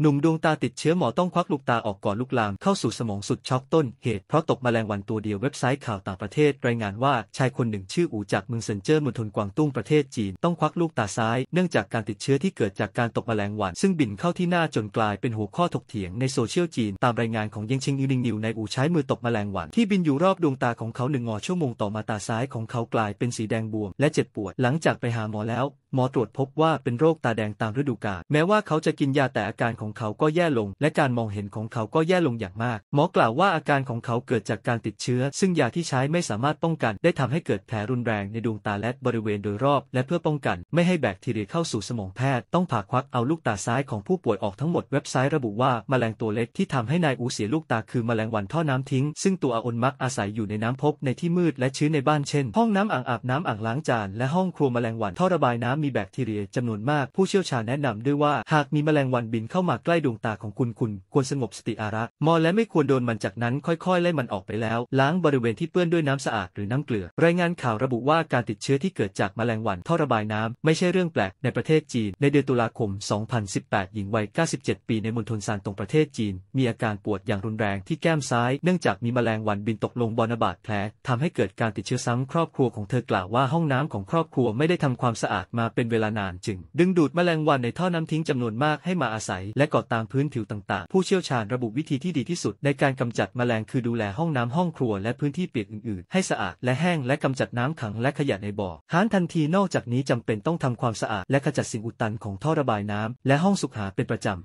หนุ่มดวงตาติดเชื้อหมอต้องควักลูกตาออกก่อนลูกลามเข้าสู่สมองสุดช็อกต้นเหตุเพราะตกมแมลงวันตัวเดียวเว็บไซต์ข่าวต่างประเทศ รายงานว่าชายคนหนึ่งชื่ออูจากเมืองเซินเจิ้์มณฑลกวางตุ้งประเทศจีนต้องควักลูกตาซ้ายเนื่องจากการติดเชื้อที่เกิดจากการตกมแมลงวัน ซึ่งบินเข้าที่หน้าจนกลายเป็นหัวข้อถกเถียงในโซเชียลจีนตามรายงานของเยงชิงยูนิงนิวในอูใช้มือตกมแมลงวัน ที่บินอยู่รอบดวงตาของเขาหนึ่งงอชั่วโมงต่อมาตาซ้ายของเขากลายเป็นสีแดงบวมและเจ็บปวดหลังจากไปหาหมอแล้วหมอตรวจพบว่าเป็นโรคตาแดงตามฤดูกาลแม้ว่าเขาจะกินยาแต่อาการของเขาก็แย่ลง และการมองเห็นของเขาก็แย่ลงอย่างมากหมอกล่าวว่าอาการของเขาเกิดจากการติดเชื้อ ซึ่งยาที่ใช้ไม่สามารถป้องกัน ได้ทำให้เกิดแผลรุนแรงในดวงตาและบริเวณโดยรอบ และเพื่อป้องกันไม่ให้แบคทีเรียเข้าสู่สมองแพทย์ต้องผ่าควักเอาลูกตาซ้ายของผู้ป่วยออกทั้งหมดเว็บไซต์ระบุว่าแมลงตัวเล็กที่ทำให้นายอูเสียลูกตาคือแมลงวันท่อน้ำทิ้ง ซึ่งตัวอาอนมักอาศัยอยู่ในน้ำพบในที่มืดและชื้นในบ้านเช่น ห้องน้ำอ่างอาบน้ำอ่างล้างจานและห้องครัวแมลงวันท่อระบายน้ำมีแบคทีเรียจำนวนมาก ผู้เชี่ยวชาญแนะนำด้วยว่าหากมีแมลงวันบินเข้ามาใกล้ดวงตาของคุณคุณควรสงบสติอาระมอและไม่ควรโดนมันจากนั้น ค่อยๆไล่มันออกไปแล้ว ล้างบริเวณที่เปื้อนด้วยน้ำสะอาดหรือน้ำเกลือ รายงานข่าวระบุว่าการติดเชื้อที่เกิดจากแมลงวันท่อระบายน้ำไม่ใช่เรื่องแปลกในประเทศจีน ในเดือนตุลาคม 2018 หญิงวัย 97 ปีในมณฑลซานตงประเทศจีน มีอาการปวดอย่างรุนแรงที่แก้มซ้ายเนื่องจากมีแมลงวันบินตกลงบอนบาดแผลทำให้เกิดการติดเชื้อซ้ำครอบครัวของเธอกล่าวว่าห้องน้ำของครอบครัวไม่ได้ทำความสะอาดมาเป็นเวลานานจึงดึงดูดแมลงวันในท่อน้ำทิ้งจำนวนมากให้มาอาศัย และเกาะตามพื้นผิวต่าง ๆ ผู้เชี่ยวชาญระบุวิธีที่ดีที่สุด ในการกำจัดแมลงคือดูแลห้องน้ำห้องครัวและพื้นที่เปียกอื่นๆให้สะอาดและแห้งและกำจัดน้ำขัง และขยะในบ่อหานทันที นอกจากนี้จำเป็นต้องทำความสะอาดและขจัดสิ่งอุดตันของท่อระบายน้ำและห้องสุขาเป็นประจำ